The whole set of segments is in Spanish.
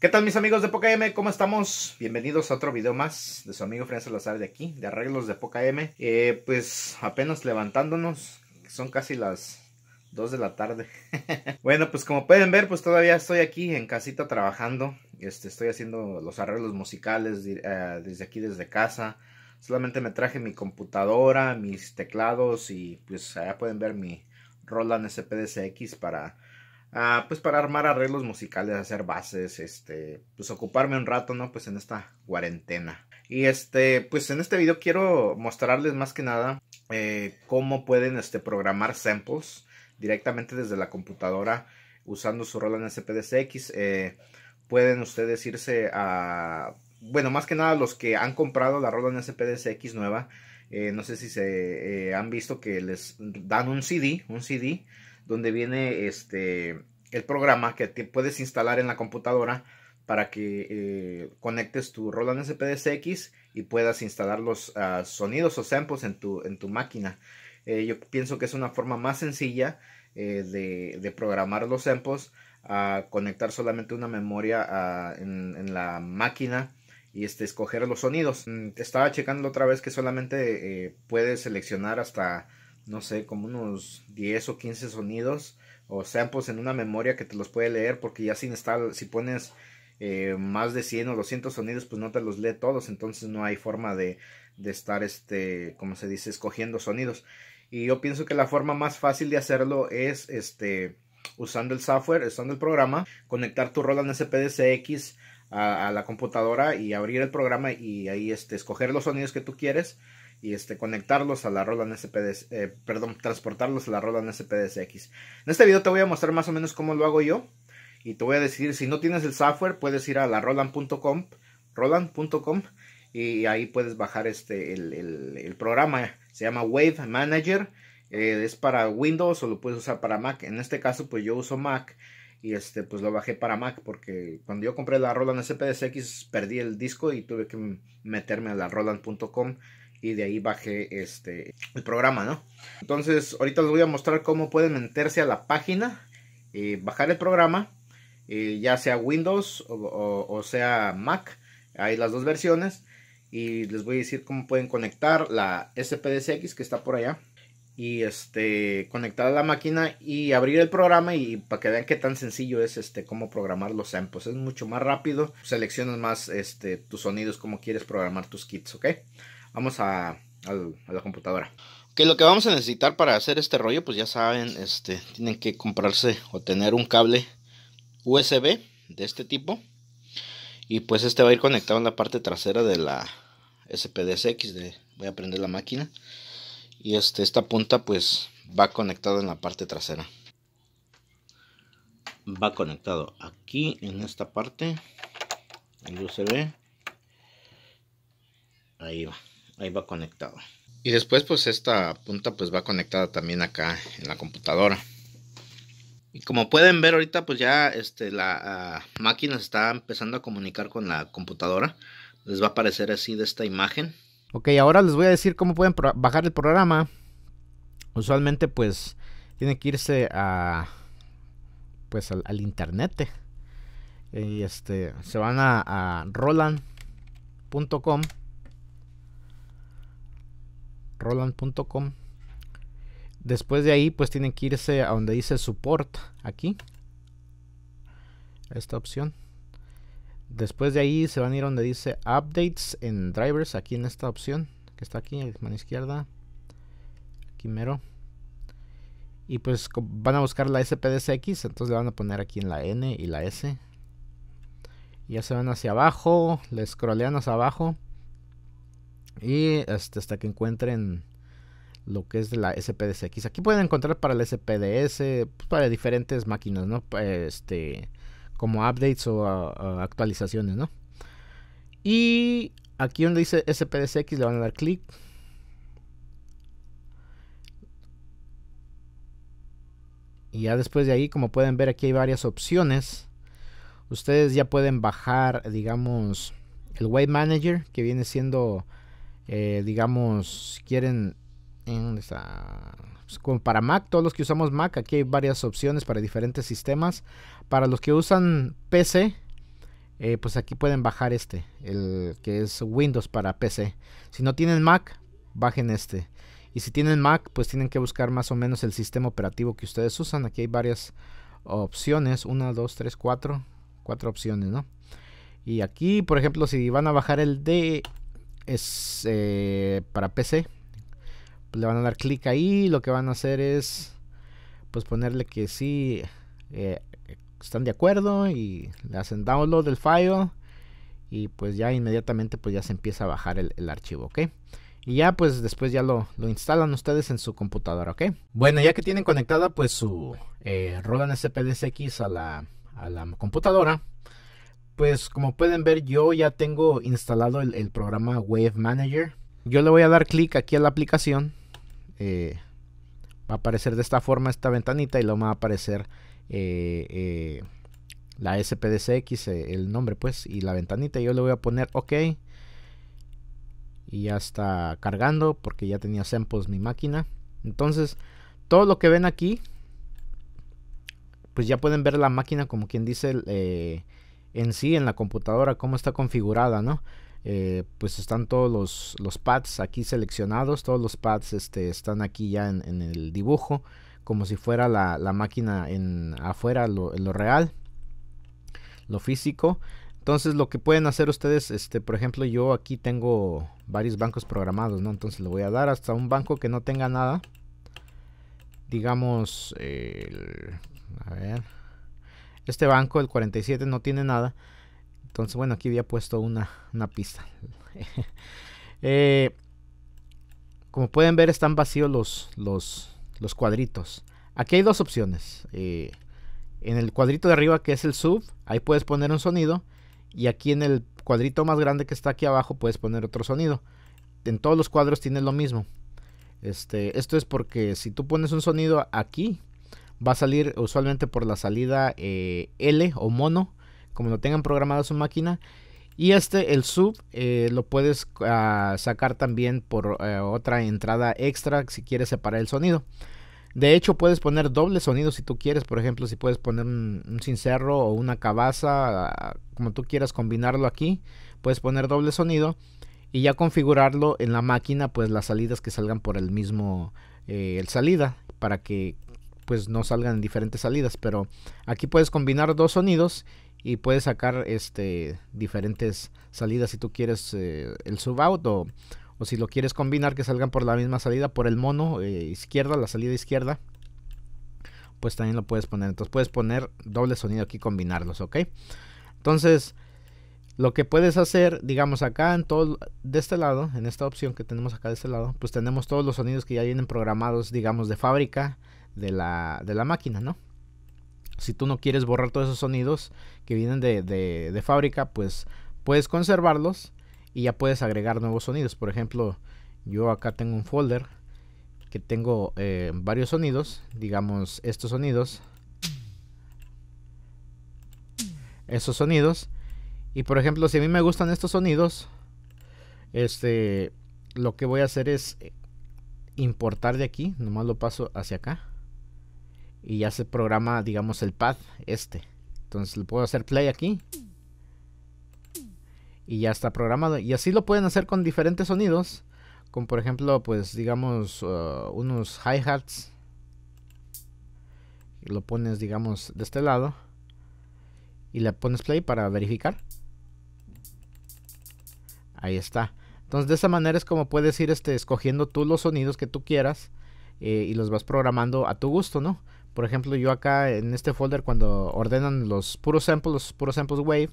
¿Qué tal mis amigos de Poca M? ¿Cómo estamos? Bienvenidos a otro video más de su amigo Francisco Salazar de aquí, de Arreglos de Poca M. Eh, pues apenas levantándonos, son casi las 2 de la tarde. bueno, pues como pueden ver, pues todavía estoy aquí en casita trabajando. Este, estoy haciendo los arreglos musicales eh, desde aquí, desde casa. Solamente me traje mi computadora, mis teclados y pues allá pueden ver mi Roland SPS-X para Ah, pues para armar arreglos musicales, hacer bases, este, pues ocuparme un rato, ¿no? Pues en esta cuarentena. Y este, pues en este video quiero mostrarles más que nada eh, cómo pueden este, programar samples directamente desde la computadora usando su Roland SPDSX Eh, pueden ustedes irse a, bueno, más que nada los que han comprado la Roland SPDSX nueva, eh, no sé si se eh, han visto que les dan un CD, un CD donde viene este, el programa que te puedes instalar en la computadora para que eh, conectes tu Roland SPD-SX y puedas instalar los ah, sonidos o samples en tu, en tu máquina. Eh, yo pienso que es una forma más sencilla eh, de, programar los samples a conectar solamente una memoria ah, en, la máquina y este, escoger los sonidos. Mm, estaba checando otra vez que solamente puedes seleccionar hasta no sé, como unos 10 o 15 sonidos o samples en una memoria que te los puede leer porque ya sin estar, si pones eh, más de 100 o 200 sonidos pues no te los lee todos, entonces no hay forma de, de estar, este, como se dice, escogiendo sonidos. Y yo pienso que la forma más fácil de hacerlo es este usando el software, usando el programa, conectar tu Roland SPDCX a, a la computadora y abrir el programa y ahí este, escoger los sonidos que tú quieres y este, conectarlos a la Roland SPDs eh, perdón, transportarlos a la Roland X En este video te voy a mostrar más o menos cómo lo hago yo y te voy a decir, si no tienes el software, puedes ir a la roland.com, roland.com y ahí puedes bajar este, el, el, programa, se llama Wave Manager, eh, es para Windows o lo puedes usar para Mac, en este caso pues yo uso Mac y este pues lo bajé para Mac porque cuando yo compré la Roland X perdí el disco y tuve que meterme a la Roland.com y de ahí bajé este, el programa, ¿no? Entonces, ahorita les voy a mostrar cómo pueden meterse a la página, Y eh, bajar el programa, eh, ya sea Windows o, sea Mac, hay las dos versiones, y les voy a decir cómo pueden conectar la SPDCX que está por allá, y este, conectar a la máquina y abrir el programa y, para que vean qué tan sencillo es este, cómo programar los samples, es mucho más rápido, seleccionas más este, tus sonidos, cómo quieres programar tus kits, ¿ok? Vamos a, la computadora. Que lo que vamos a necesitar para hacer este rollo, pues ya saben, este, tienen que comprarse o tener un cable USB de este tipo. Y pues este va a ir conectado en la parte trasera de la SPDSX, voy a prender la máquina. Y este, esta punta pues va conectada en la parte trasera. Va conectado aquí en esta parte, En USB. Ahí va ahí va conectado. Y después pues esta punta pues va conectada también acá en la computadora. Y como pueden ver ahorita pues ya este, la ah, máquina está empezando a comunicar con la computadora. Les va a aparecer así de esta imagen. Ok, ahora les voy a decir cómo pueden bajar el programa. Usualmente pues tienen que irse a pues al, internet. Y este se van a roland.com roland.com. Después de ahí, pues tienen que irse a donde dice support, aquí. Esta opción. Después de ahí se van a ir donde dice updates en drivers, aquí en esta opción, que está aquí en la mano izquierda. Aquí mero. Y pues van a buscar la SPDCX, entonces le van a poner aquí en la N y la S. ya se van hacia abajo, le scrollean hacia abajo y este, hasta, que encuentren lo que es la SPDCX. Aquí pueden encontrar para la SPDS, pues, para diferentes máquinas, ¿no? Este, como updates o actualizaciones, ¿no? Y aquí donde dice SPDCX le van a dar clic. Y ya después de ahí, como pueden ver, aquí hay varias opciones. Ustedes ya pueden bajar, digamos, el Wave Manager, que viene siendo digamos, eh, digamos, quieren... Eh, ¿dónde está? Pues, como para Mac, todos los que usamos Mac, aquí hay varias opciones para diferentes sistemas. Para los que usan PC, eh, pues aquí pueden bajar este, el que es Windows para PC. Si no tienen Mac, bajen este. Y si tienen Mac, pues tienen que buscar más o menos el sistema operativo que ustedes usan. Aquí hay varias opciones, 1, 2, 3, 4, cuatro opciones, ¿no? Y aquí, por ejemplo, si van a bajar el de es eh, para PC. le van a dar clic ahí. Lo que van a hacer es pues ponerle que sí eh, están de acuerdo y le hacen download del file y pues ya inmediatamente pues ya se empieza a bajar el, archivo, ¿ok? Y ya pues después ya lo, instalan ustedes en su computadora, ¿ok? Bueno, ya que tienen conectada pues su eh, Roland SPDSX a la, a la computadora, pues como pueden ver yo ya tengo instalado el, programa Wave Manager. Yo le voy a dar clic aquí a la aplicación. Eh, va a aparecer de esta forma esta ventanita y luego me va a aparecer eh, eh, la SPDCX, el nombre pues, y la ventanita. Yo le voy a poner OK. Y ya está cargando porque ya tenía samples mi máquina. Entonces, todo lo que ven aquí, pues ya pueden ver la máquina como quien dice en sí, en la computadora, cómo está configurada, ¿no? Eh, pues están todos los, pads aquí seleccionados, todos los pads este, están aquí ya en, el dibujo, como si fuera la, máquina en afuera, lo, lo real, lo físico. Entonces lo que pueden hacer ustedes, este, por ejemplo, yo aquí tengo varios bancos programados, ¿no? Entonces le voy a dar hasta un banco que no tenga nada. Digamos, a ver, este banco, el 47, no tiene nada. Entonces, bueno, aquí había puesto una, una pista. Eh, como pueden ver, están vacíos los, los, cuadritos. Aquí hay dos opciones. Eh, en el cuadrito de arriba, que es el sub, ahí puedes poner un sonido. Y aquí en el cuadrito más grande que está aquí abajo, puedes poner otro sonido. En todos los cuadros tienes lo mismo. Este, esto es porque si tú pones un sonido aquí, va a salir usualmente por la salida eh, L o mono, como lo tengan programado su máquina. Y este, el sub, eh, lo puedes ah, sacar también por eh, otra entrada extra si quieres separar el sonido. De hecho, puedes poner doble sonido si tú quieres. Por ejemplo, si puedes poner un, sincerro o una cabaza, ah, como tú quieras combinarlo aquí, puedes poner doble sonido y ya configurarlo en la máquina, pues las salidas que salgan por el mismo el salida para que pues no salgan en diferentes salidas. Pero aquí puedes combinar dos sonidos y puedes sacar este diferentes salidas si tú quieres eh, el sub out o, si lo quieres combinar que salgan por la misma salida por el mono eh, izquierda la salida izquierda pues también lo puedes poner entonces puedes poner doble sonido aquí combinarlos ok entonces lo que puedes hacer digamos acá en todo de este lado en esta opción que tenemos acá de este lado pues tenemos todos los sonidos que ya vienen programados digamos de fábrica de la, máquina, ¿no? Si tú no quieres borrar todos esos sonidos que vienen de, fábrica, pues puedes conservarlos y ya puedes agregar nuevos sonidos. Por ejemplo, yo acá tengo un folder que tengo eh, varios sonidos, digamos estos sonidos, esos sonidos. Y por ejemplo, si a mí me gustan estos sonidos, este, lo que voy a hacer es importar de aquí, nomás lo paso hacia acá y ya se programa, digamos, el pad este. Entonces le puedo hacer play aquí. Y ya está programado. Y así lo pueden hacer con diferentes sonidos. Como por ejemplo, pues digamos, uh, unos hi-hats. Lo pones, digamos, de este lado. Y le pones play para verificar. Ahí está. Entonces de esa manera es como puedes ir este, escogiendo tú los sonidos que tú quieras. Eh, y los vas programando a tu gusto, ¿no? Por ejemplo, yo acá en este folder cuando ordenan los puros samples, los puros samples wave,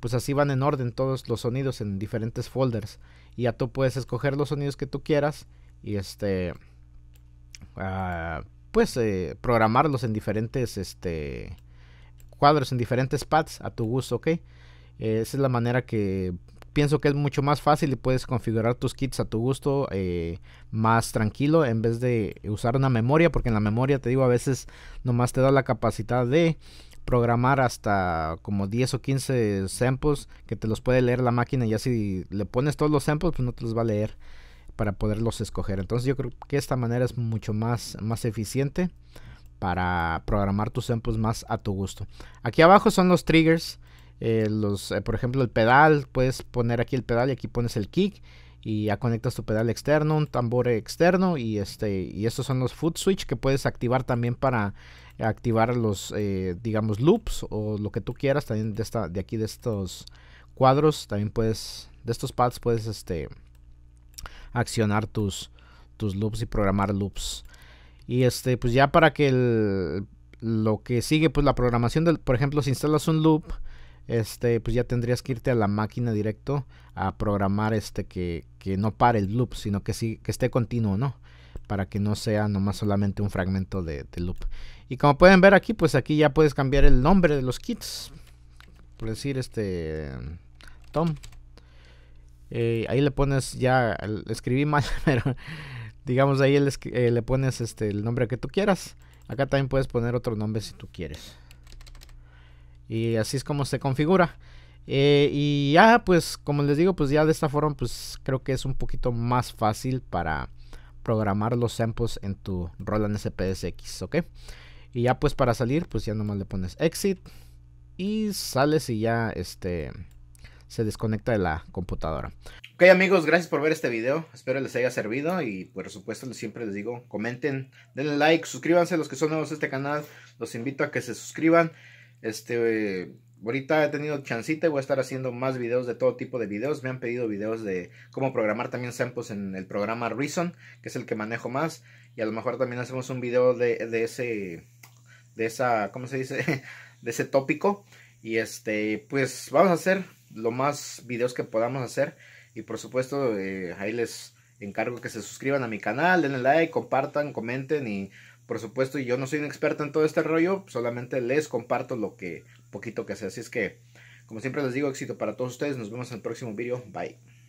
pues así van en orden todos los sonidos en diferentes folders. Y ya tú puedes escoger los sonidos que tú quieras y este, ah, pues eh, programarlos en diferentes este, cuadros, en diferentes pads a tu gusto, ¿ok? esa es la manera que Pienso que es mucho más fácil y puedes configurar tus kits a tu gusto eh, más tranquilo en vez de usar una memoria, porque en la memoria te digo a veces nomás te da la capacidad de programar hasta como 10 o 15 samples que te los puede leer la máquina y así le pones todos los samples pues no te los va a leer para poderlos escoger. Entonces yo creo que esta manera es mucho más, más eficiente para programar tus samples más a tu gusto. Aquí abajo son los triggers eh, los, eh, por ejemplo, el pedal, puedes poner aquí el pedal y aquí pones el kick y ya conectas tu pedal externo, un tambor externo y este y estos son los foot switch que puedes activar también para activar los eh, digamos loops o lo que tú quieras también de aquí de estos cuadros también puedes de estos pads puedes este accionar tus tus loops y programar loops y este pues ya para que lo que sigue pues la programación del por ejemplo si instalas un loop este, pues ya tendrías que irte a la máquina directo a programar este que, no pare el loop, sino que sí, que esté continuo, ¿no? Para que no sea nomás solamente un fragmento de, loop. Y como pueden ver aquí, pues aquí ya puedes cambiar el nombre de los kits. Por decir, este Tom. Eh, ahí le pones ya, escribí mal, pero digamos ahí le, le pones este, el nombre que tú quieras. Acá también puedes poner otro nombre si tú quieres. Y así es como se configura. Eh, y ya, pues como les digo, pues ya de esta forma, pues creo que es un poquito más fácil para programar los samples en tu Roland SPSX, ¿ok? Y ya pues para salir, pues ya nomás le pones exit y sales y ya este se desconecta de la computadora. Ok amigos, gracias por ver este video, espero les haya servido y por supuesto siempre les digo, comenten, denle like, suscríbanse los que son nuevos a este canal, los invito a que se suscriban. Este, eh, ahorita he tenido chancita y voy a estar haciendo más videos de todo tipo de videos. Me han pedido videos de cómo programar también samples en el programa Reason, que es el que manejo más. Y a lo mejor también hacemos un video de, ese, de esa, ¿cómo se dice? de ese tópico. Y este, pues vamos a hacer lo más videos que podamos hacer. Y por supuesto, eh, ahí les encargo que se suscriban a mi canal, denle like, compartan, comenten y por supuesto, yo no soy un experto en todo este rollo, solamente les comparto lo que poquito que sé. Así es que, como siempre les digo, éxito para todos ustedes. Nos vemos en el próximo video. Bye.